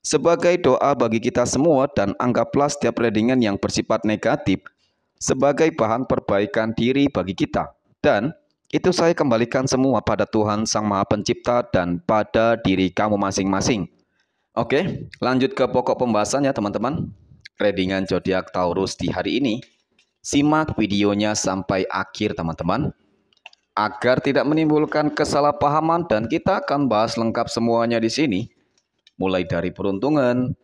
sebagai doa bagi kita semua dan anggaplah setiap readingan yang bersifat negatif sebagai bahan perbaikan diri bagi kita. Dan itu saya kembalikan semua pada Tuhan Sang Maha Pencipta dan pada diri kamu masing-masing. Oke, lanjut ke pokok pembahasan ya teman-teman. Readingan zodiak Taurus di hari ini. Simak videonya sampai akhir teman-teman agar tidak menimbulkan kesalahpahaman dan kita akan bahas lengkap semuanya di sini mulai dari peruntungan,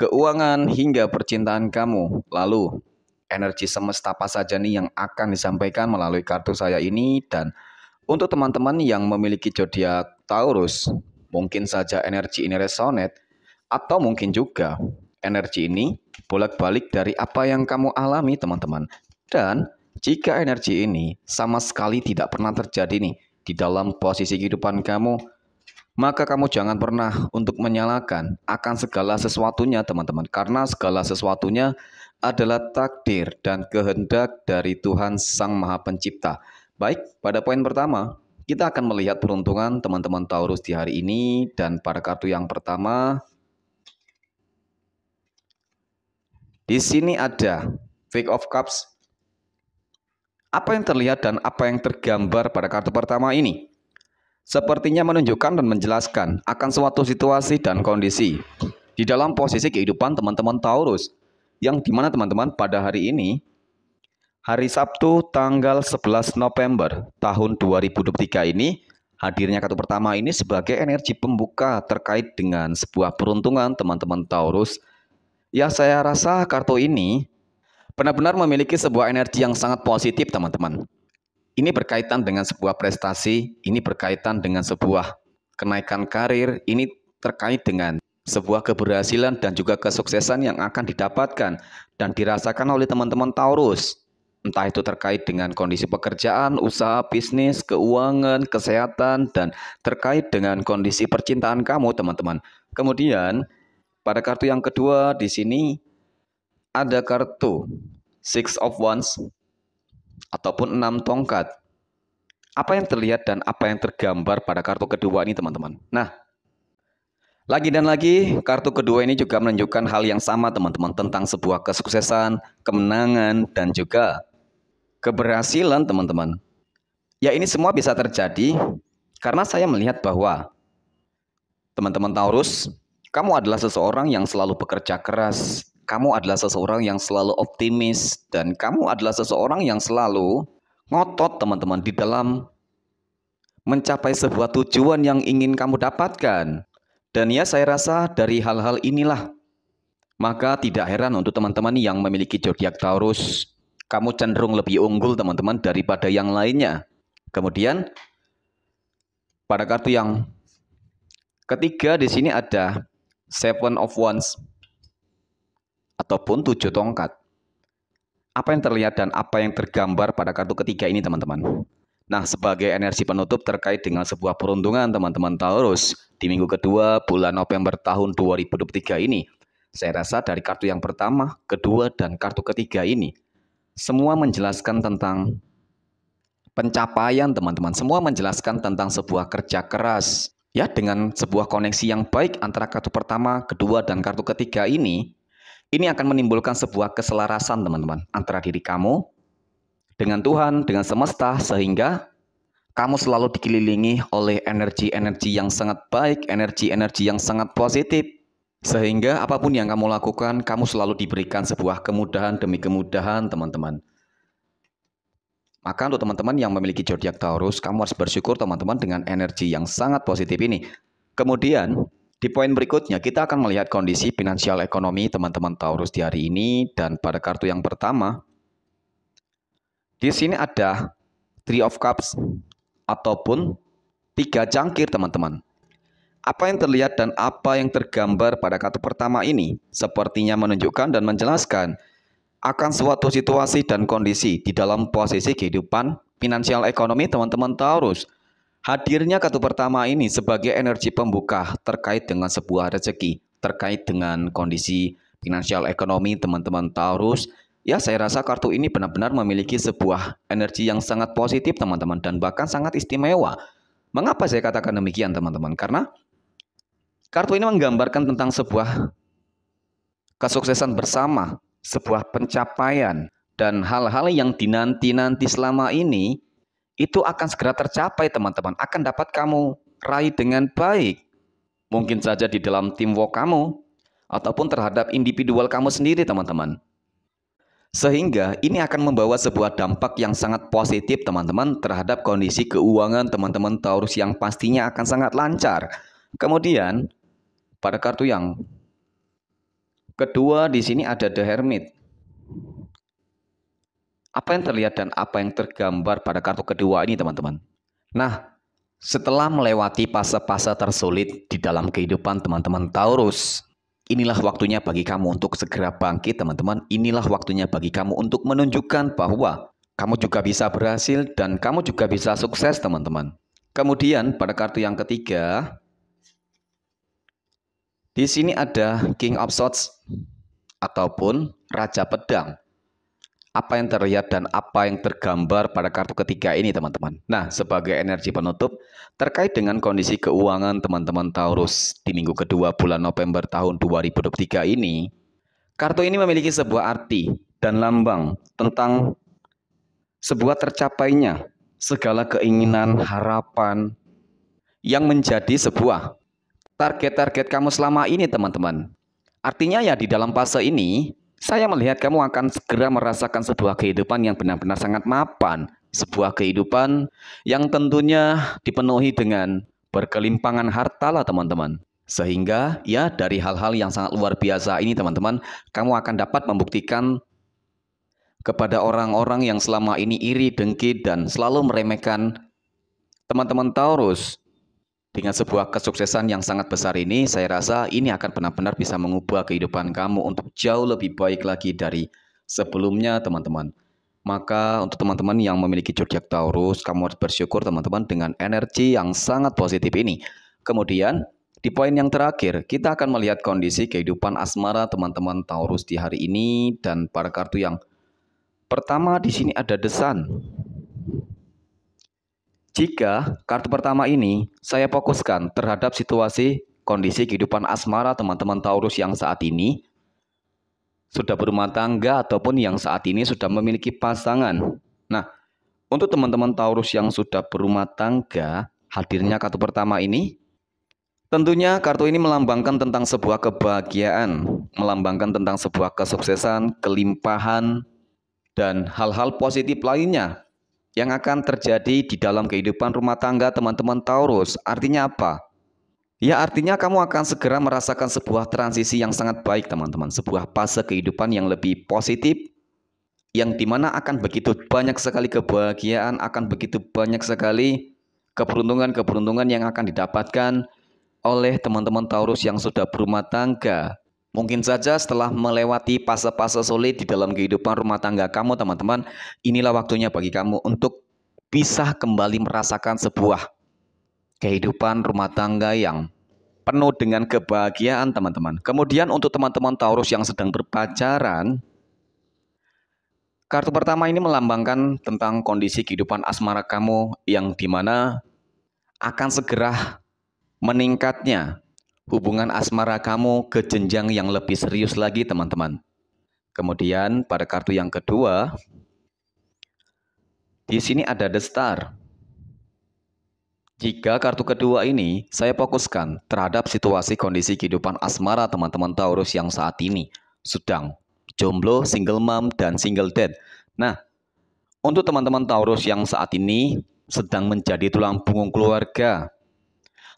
keuangan, hingga percintaan kamu. Lalu, energi semesta apa saja nih yang akan disampaikan melalui kartu saya ini dan untuk teman-teman yang memiliki zodiak Taurus, mungkin saja energi ini resonate atau mungkin juga energi ini bolak-balik dari apa yang kamu alami, teman-teman. Dan jika energi ini sama sekali tidak pernah terjadi nih di dalam posisi kehidupan kamu, maka kamu jangan pernah untuk menyalahkan akan segala sesuatunya teman-teman karena segala sesuatunya adalah takdir dan kehendak dari Tuhan Sang Maha Pencipta. Baik, pada poin pertama, kita akan melihat peruntungan teman-teman Taurus di hari ini dan pada kartu yang pertama di sini ada Fake of Cups. Apa yang terlihat dan apa yang tergambar pada kartu pertama ini? sepertinya menunjukkan dan menjelaskan akan suatu situasi dan kondisi di dalam posisi kehidupan teman-teman Taurus yang dimana teman-teman pada hari ini hari Sabtu tanggal 11 November tahun 2023 ini hadirnya kartu pertama ini sebagai energi pembuka terkait dengan sebuah peruntungan teman-teman Taurus ya saya rasa kartu ini benar-benar memiliki sebuah energi yang sangat positif teman-teman ini berkaitan dengan sebuah prestasi, ini berkaitan dengan sebuah kenaikan karir, ini terkait dengan sebuah keberhasilan dan juga kesuksesan yang akan didapatkan dan dirasakan oleh teman-teman Taurus. Entah itu terkait dengan kondisi pekerjaan, usaha, bisnis, keuangan, kesehatan, dan terkait dengan kondisi percintaan kamu, teman-teman. Kemudian, pada kartu yang kedua di sini ada kartu Six of Wands ataupun enam tongkat. Apa yang terlihat dan apa yang tergambar pada kartu kedua ini teman-teman? Nah, lagi dan lagi, kartu kedua ini juga menunjukkan hal yang sama teman-teman tentang sebuah kesuksesan, kemenangan, dan juga keberhasilan teman-teman. Ya ini semua bisa terjadi karena saya melihat bahwa teman-teman Taurus, kamu adalah seseorang yang selalu bekerja keras, kamu adalah seseorang yang selalu optimis dan kamu adalah seseorang yang selalu ngotot teman-teman di dalam mencapai sebuah tujuan yang ingin kamu dapatkan. Dan ya saya rasa dari hal-hal inilah maka tidak heran untuk teman-teman yang memiliki zodiak Taurus, kamu cenderung lebih unggul teman-teman daripada yang lainnya. Kemudian pada kartu yang ketiga di sini ada Seven of Wands ataupun tujuh tongkat. Apa yang terlihat dan apa yang tergambar pada kartu ketiga ini teman-teman? Nah, sebagai energi penutup terkait dengan sebuah peruntungan teman-teman Taurus di minggu kedua bulan November tahun 2023 ini. Saya rasa dari kartu yang pertama, kedua, dan kartu ketiga ini semua menjelaskan tentang pencapaian teman-teman. Semua menjelaskan tentang sebuah kerja keras. Ya, dengan sebuah koneksi yang baik antara kartu pertama, kedua, dan kartu ketiga ini, ini akan menimbulkan sebuah keselarasan, teman-teman, antara diri kamu dengan Tuhan, dengan semesta, sehingga kamu selalu dikelilingi oleh energi-energi yang sangat baik, energi-energi yang sangat positif, sehingga apapun yang kamu lakukan, kamu selalu diberikan sebuah kemudahan demi kemudahan, teman-teman. Maka untuk teman-teman yang memiliki zodiak Taurus, kamu harus bersyukur teman-teman dengan energi yang sangat positif ini. Kemudian, di poin berikutnya, kita akan melihat kondisi finansial ekonomi teman-teman Taurus di hari ini dan pada kartu yang pertama, di sini ada Three of Cups ataupun tiga cangkir teman-teman. Apa yang terlihat dan apa yang tergambar pada kartu pertama ini sepertinya menunjukkan dan menjelaskan akan suatu situasi dan kondisi di dalam posisi kehidupan finansial ekonomi teman-teman Taurus. Hadirnya kartu pertama ini sebagai energi pembuka terkait dengan sebuah rezeki, terkait dengan kondisi finansial ekonomi teman-teman Taurus. Ya, saya rasa kartu ini benar-benar memiliki sebuah energi yang sangat positif teman-teman dan bahkan sangat istimewa. Mengapa saya katakan demikian teman-teman? Karena kartu ini menggambarkan tentang sebuah kesuksesan bersama, sebuah pencapaian dan hal-hal yang dinanti-nanti selama ini itu akan segera tercapai teman-teman, akan dapat kamu raih dengan baik. Mungkin saja di dalam teamwork kamu, ataupun terhadap individual kamu sendiri teman-teman. Sehingga ini akan membawa sebuah dampak yang sangat positif teman-teman terhadap kondisi keuangan teman-teman Taurus yang pastinya akan sangat lancar. Kemudian pada kartu yang kedua di sini ada The Hermit. Apa yang terlihat dan apa yang tergambar pada kartu kedua ini, teman-teman? Nah, setelah melewati fase-fase tersulit di dalam kehidupan teman-teman Taurus, inilah waktunya bagi kamu untuk segera bangkit, teman-teman. Inilah waktunya bagi kamu untuk menunjukkan bahwa kamu juga bisa berhasil dan kamu juga bisa sukses, teman-teman. Kemudian pada kartu yang ketiga, di sini ada King of Swords ataupun Raja Pedang apa yang terlihat dan apa yang tergambar pada kartu ketiga ini teman-teman. Nah, sebagai energi penutup terkait dengan kondisi keuangan teman-teman Taurus di minggu kedua bulan November tahun 2023 ini, kartu ini memiliki sebuah arti dan lambang tentang sebuah tercapainya segala keinginan, harapan yang menjadi sebuah target-target kamu selama ini teman-teman. Artinya ya di dalam fase ini saya melihat kamu akan segera merasakan sebuah kehidupan yang benar-benar sangat mapan, sebuah kehidupan yang tentunya dipenuhi dengan berkelimpangan harta lah teman-teman. Sehingga ya dari hal-hal yang sangat luar biasa ini teman-teman, kamu akan dapat membuktikan kepada orang-orang yang selama ini iri, dengki, dan selalu meremehkan teman-teman Taurus dengan sebuah kesuksesan yang sangat besar ini, saya rasa ini akan benar-benar bisa mengubah kehidupan kamu untuk jauh lebih baik lagi dari sebelumnya, teman-teman. Maka untuk teman-teman yang memiliki zodiak Taurus, kamu harus bersyukur teman-teman dengan energi yang sangat positif ini. Kemudian di poin yang terakhir, kita akan melihat kondisi kehidupan asmara teman-teman Taurus di hari ini dan para kartu yang pertama di sini ada desan. Jika kartu pertama ini saya fokuskan terhadap situasi kondisi kehidupan asmara teman-teman Taurus yang saat ini sudah berumah tangga ataupun yang saat ini sudah memiliki pasangan. Nah, untuk teman-teman Taurus yang sudah berumah tangga, hadirnya kartu pertama ini tentunya kartu ini melambangkan tentang sebuah kebahagiaan, melambangkan tentang sebuah kesuksesan, kelimpahan dan hal-hal positif lainnya yang akan terjadi di dalam kehidupan rumah tangga teman-teman Taurus. Artinya apa? Ya artinya kamu akan segera merasakan sebuah transisi yang sangat baik teman-teman. Sebuah fase kehidupan yang lebih positif. Yang dimana akan begitu banyak sekali kebahagiaan, akan begitu banyak sekali keberuntungan-keberuntungan yang akan didapatkan oleh teman-teman Taurus yang sudah berumah tangga. Mungkin saja setelah melewati fase-fase sulit di dalam kehidupan rumah tangga kamu, teman-teman, inilah waktunya bagi kamu untuk bisa kembali merasakan sebuah kehidupan rumah tangga yang penuh dengan kebahagiaan, teman-teman. Kemudian untuk teman-teman Taurus yang sedang berpacaran, kartu pertama ini melambangkan tentang kondisi kehidupan asmara kamu yang dimana akan segera meningkatnya hubungan asmara kamu ke jenjang yang lebih serius lagi, teman-teman. Kemudian pada kartu yang kedua, di sini ada The Star. Jika kartu kedua ini saya fokuskan terhadap situasi kondisi kehidupan asmara teman-teman Taurus yang saat ini sedang jomblo, single mom, dan single dad. Nah, untuk teman-teman Taurus yang saat ini sedang menjadi tulang punggung keluarga,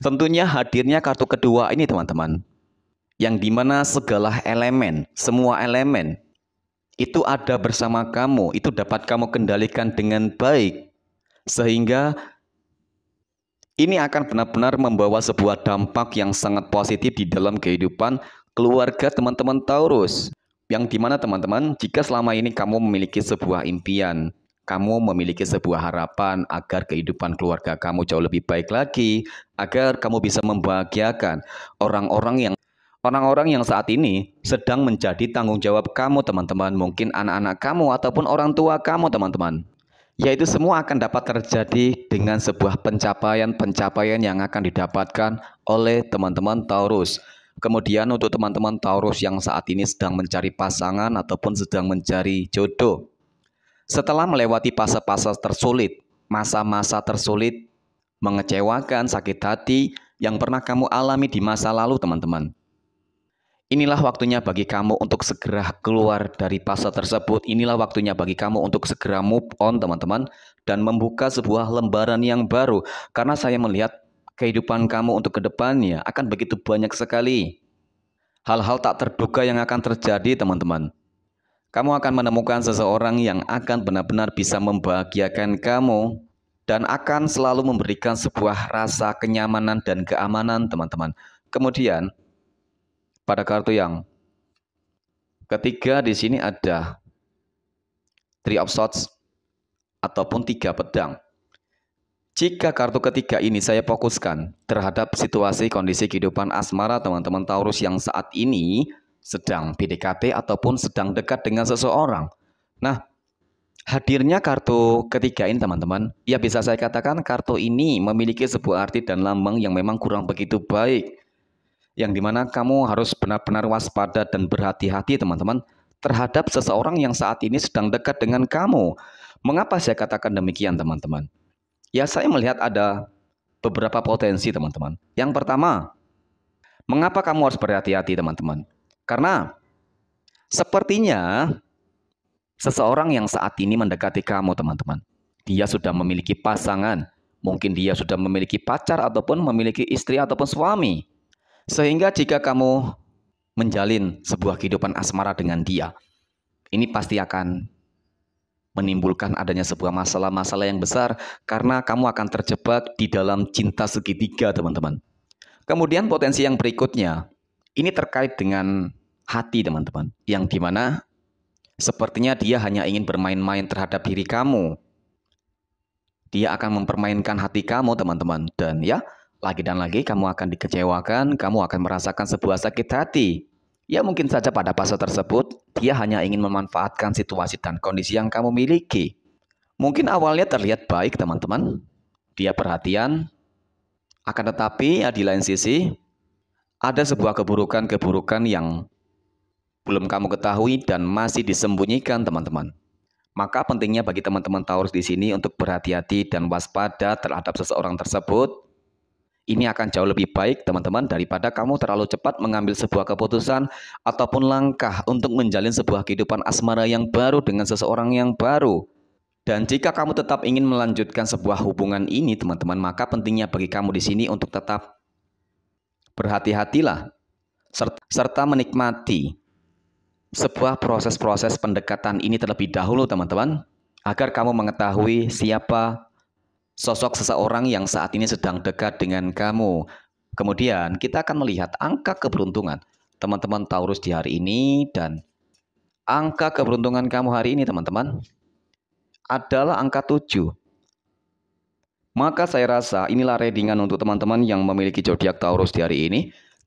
Tentunya hadirnya kartu kedua ini teman-teman, yang dimana segala elemen, semua elemen, itu ada bersama kamu, itu dapat kamu kendalikan dengan baik. Sehingga ini akan benar-benar membawa sebuah dampak yang sangat positif di dalam kehidupan keluarga teman-teman Taurus. Yang dimana teman-teman, jika selama ini kamu memiliki sebuah impian, kamu memiliki sebuah harapan agar kehidupan keluarga kamu jauh lebih baik lagi, agar kamu bisa membahagiakan orang-orang yang orang-orang yang saat ini sedang menjadi tanggung jawab kamu teman-teman mungkin anak-anak kamu ataupun orang tua kamu teman-teman yaitu semua akan dapat terjadi dengan sebuah pencapaian-pencapaian yang akan didapatkan oleh teman-teman Taurus kemudian untuk teman-teman Taurus yang saat ini sedang mencari pasangan ataupun sedang mencari jodoh setelah melewati fase-fase tersulit, masa-masa tersulit, mengecewakan, sakit hati yang pernah kamu alami di masa lalu, teman-teman. Inilah waktunya bagi kamu untuk segera keluar dari fase tersebut. Inilah waktunya bagi kamu untuk segera move on, teman-teman, dan membuka sebuah lembaran yang baru. Karena saya melihat kehidupan kamu untuk kedepannya akan begitu banyak sekali hal-hal tak terduga yang akan terjadi, teman-teman. Kamu akan menemukan seseorang yang akan benar-benar bisa membahagiakan kamu dan akan selalu memberikan sebuah rasa kenyamanan dan keamanan, teman-teman. Kemudian, pada kartu yang ketiga di sini ada Three of Swords ataupun tiga pedang. Jika kartu ketiga ini saya fokuskan terhadap situasi kondisi kehidupan asmara teman-teman Taurus yang saat ini sedang PDKT ataupun sedang dekat dengan seseorang. Nah, hadirnya kartu ketiga ini teman-teman, ya bisa saya katakan kartu ini memiliki sebuah arti dan lambang yang memang kurang begitu baik. Yang dimana kamu harus benar-benar waspada dan berhati-hati teman-teman terhadap seseorang yang saat ini sedang dekat dengan kamu. Mengapa saya katakan demikian teman-teman? Ya saya melihat ada beberapa potensi teman-teman. Yang pertama, mengapa kamu harus berhati-hati teman-teman? Karena sepertinya seseorang yang saat ini mendekati kamu, teman-teman, dia sudah memiliki pasangan, mungkin dia sudah memiliki pacar ataupun memiliki istri ataupun suami. Sehingga jika kamu menjalin sebuah kehidupan asmara dengan dia, ini pasti akan menimbulkan adanya sebuah masalah-masalah yang besar karena kamu akan terjebak di dalam cinta segitiga, teman-teman. Kemudian potensi yang berikutnya, ini terkait dengan hati teman-teman yang dimana sepertinya dia hanya ingin bermain-main terhadap diri kamu dia akan mempermainkan hati kamu teman-teman dan ya lagi dan lagi kamu akan dikecewakan kamu akan merasakan sebuah sakit hati ya mungkin saja pada fase tersebut dia hanya ingin memanfaatkan situasi dan kondisi yang kamu miliki mungkin awalnya terlihat baik teman-teman dia perhatian akan tetapi ya di lain sisi ada sebuah keburukan-keburukan yang belum kamu ketahui dan masih disembunyikan teman-teman. Maka pentingnya bagi teman-teman Taurus di sini untuk berhati-hati dan waspada terhadap seseorang tersebut. Ini akan jauh lebih baik teman-teman daripada kamu terlalu cepat mengambil sebuah keputusan ataupun langkah untuk menjalin sebuah kehidupan asmara yang baru dengan seseorang yang baru. Dan jika kamu tetap ingin melanjutkan sebuah hubungan ini teman-teman, maka pentingnya bagi kamu di sini untuk tetap berhati-hatilah serta menikmati sebuah proses-proses pendekatan ini terlebih dahulu, teman-teman, agar kamu mengetahui siapa sosok seseorang yang saat ini sedang dekat dengan kamu. Kemudian kita akan melihat angka keberuntungan teman-teman Taurus di hari ini dan angka keberuntungan kamu hari ini, teman-teman, adalah angka 7. Maka saya rasa inilah readingan untuk teman-teman yang memiliki zodiak Taurus di hari ini.